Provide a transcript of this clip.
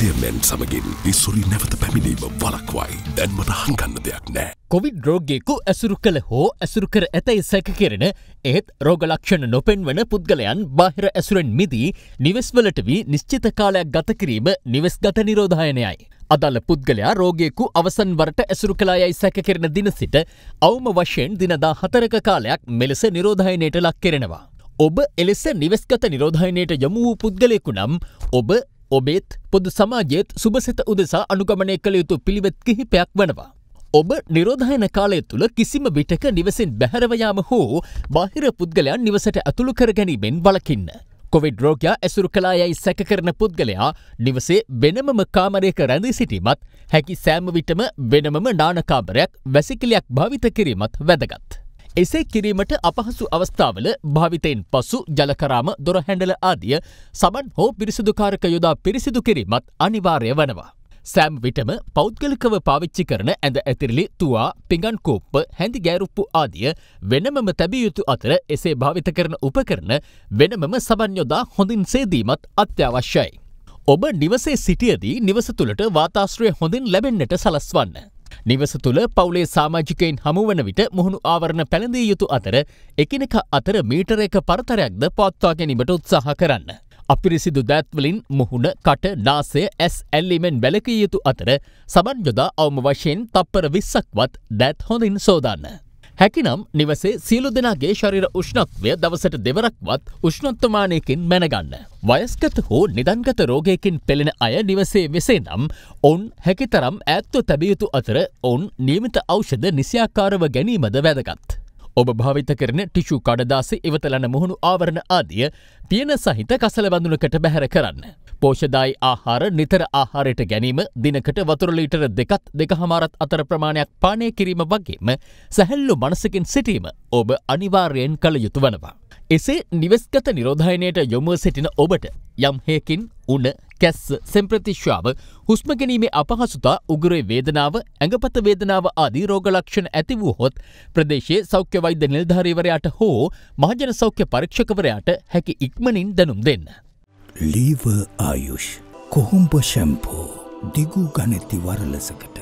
අධ්‍යයනයන් සමගින් ඉස්සුරි නැවත පැමිණීම වලක්වයි දැන්මට හංගන්න දෙයක් නෑ. කොවිඩ් රෝගයෙකු ඇසුරු කළ හෝ ඇසුරු කර ඇතැයි සැක කෙරෙන ඒත් රෝගලක්ෂණ නොපෙන්වන පුද්ගලයන් බාහිර ඇසුරෙන් මිදී නිවෙස්වලට වී නිශ්චිත කාලයක් ගතකිරීම නිවෙස්ගත නිරෝධායනයයි. අදල පුද්ගලයා රෝගයෙකු අවසන් වරට ඇසුරු කලා යයි සැක කරන දින සිට අවම වශයෙන් දිනදා හතරක කාලයක් මෙලෙස නිරෝධයනයට ලක් කෙරෙනවා. ඔබ එලෙස නිවස්ගත නිරෝධයනයට යොමු වූ පුද්ගලෙකු නම් ඔබ ඔබේත් පොදු සමාජයේත් සුභසිත උදෙසා අනුගමනය කළ යුතු පිළිවෙත් කිහිපයක් වනවා. ඔබ නිරෝධයන කාලය තුළ කිසිම විටක නිවසින් බැහැරවයාම හෝ බාහිර පුද්ගලයන් නිවසට ඇතුළු කර ගැනීමෙන් බලකින්න. කොවිඩ් රෝගයා ඇසුරු කලා යයි සැකකරන පුද්ගලයා නිවසේ වෙනමම කාමරයක රැඳී සිටීමත් හැකි සෑම විටම වෙනමම නානකාමරයක් වැසිකිලයක් භාවිත කිරීමත් වැදගත්. එසේ කිරීමට අපහසු අවස්ථාවල භාවිතයෙන් පසු ජලකරාම දොර හැඩල ආදිය සබන් හෝ පිරිසිදුකාරක යොදා පිරිසිදු කිරීමත් අනිවාර්ය වනවා. සෑම් විටම පෞද්ගලිකව පාවිච්චි කරන ඇඳ ඇතිරිලි තුවා පිගන් කෝප්ප හැඳි ගෑරුප්පු ආදිය වෙනමම තැබිය යුතු අතර එසේ භාවිත කරන උපකරන වෙනමම සබන්යොදා හොඳින් සේදීමත් අත්‍යවශ්‍යයි. ඔබ නිවසේ සිටියදී නිවස තුළට වාතාශ්‍රය හොඳින් ලැබෙන්න්නට සලස්වන්න. නිවස තුළ පවුලේ සාමාජිකයෙන් හමුවන විට මුහුණු ආවරණ පැළඳී යුතු අතර එකිනෙක අතර මීටර එක පරතරයක්ද පවත්වා ගැනීමට උත්සාහ කරන්න. අපිරිසිදු දැත්වලින් මුහුණ කට නාසය ඇස් ඇල්ලිමෙන් වැලකිය යුතු අතර සමන්ජොදා අවම වශයෙන් තප්පර විස්සක්වත් දැත් හොඳින් සෝදාන්න. හැකිනම් නිවසේ සියලු දෙනාගේ ශරීර උෂ්ණත්වය දවසට දෙවරක්වත් උෂ්ණොත්තමානයකින් මැනගන්න. වයස්ගත හෝ නිදන්ගත රෝගයකින් පෙළෙන අය නිවසේ වෙසේ නම් ඔවුන් හැකිතරම් ඇත්ව තැබියුතු අතර ඔවුන් නියමිත අෞෂධ නිසියාකාරව ගැනීමද වැදගත්. ඔබ භාවිත කරන ටිෂු කඩදාසි ඉවතලන මුහුණු ආවරණ ආදිය පියන සහිත කසලබඳුනකට බැහැර කරන්න. පෝෂදායි ආහාර නිතර ආහාරයට ගැනීම දිනකට වතුරලීටර දෙකත් දෙක හමාරත් අතර ප්‍රමාණයක් පානය කිරීම වගේම සැහැල්ලු මනසකින් සිටීම ඔබ අනිවාර්යෙන් කළ යුතු වනවා. එසේ නිවස්ගත නිරෝධයනයට යොමුව සිටින ඔබට යම් හයකින් උන කැස්ස සෙම්ප්‍රතිශ්ාව හුස්ම ගැනීමේ අපහසුතා උගරේ වේදනාව ඇඟපත වේදනාව ආදී රෝගලක්ෂණ ඇති වූ හොත් ප්‍රදේශයේ සෞඛ්‍ය වෛද්‍ය නිල්ධාරීවරයාට හෝ මහජන සෞඛ්‍ය පරීක්ෂකවරයාට හැකි ඉක්මනින් දැනුම් දෙන්න. ලීව ආයුෂ් කොහොම්ප ශැම්පෝ දිගු ගනෙති වරලසකට.